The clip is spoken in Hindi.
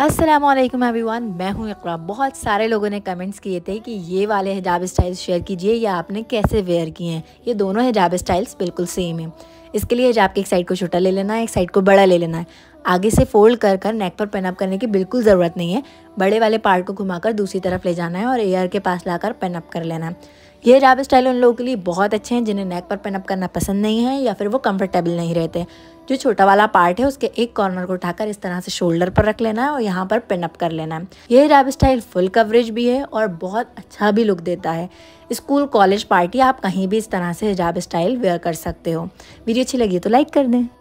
अस्सलाम वालेकुम एवरीवन मैं हूं इकरा बहुत सारे लोगों ने कमेंट्स किए थे कि ये वाले हिजाब स्टाइल्स शेयर कीजिए या आपने कैसे वेयर किए हैं ये दोनों हिजाब स्टाइल्स बिल्कुल सेम हैं इसके लिए हिजाब के एक साइड को छोटा ले लेना है एक साइड को बड़ा ले लेना है आगे से फोल्ड कर कर नेक पर पेनअप करने की बिल्कुल ज़रूरत नहीं है बड़े वाले पार्ट को घुमाकर दूसरी तरफ ले जाना है और एयर के पास लाकर पेनअप कर लेना है ये हिजाब स्टाइल उन लोगों के लिए बहुत अच्छे हैं जिन्हें नेक पर पेनअप करना पसंद नहीं है या फिर वो कम्फर्टेबल नहीं रहते जो छोटा वाला पार्ट है उसके एक कॉर्नर को उठाकर इस तरह से शोल्डर पर रख लेना है और यहाँ पर पिनअप कर लेना है यह रैप स्टाइल फुल कवरेज भी है और बहुत अच्छा भी लुक देता है स्कूल कॉलेज पार्टी आप कहीं भी इस तरह से हिजाब स्टाइल वेयर कर सकते हो वीडियो अच्छी लगी तो लाइक कर दें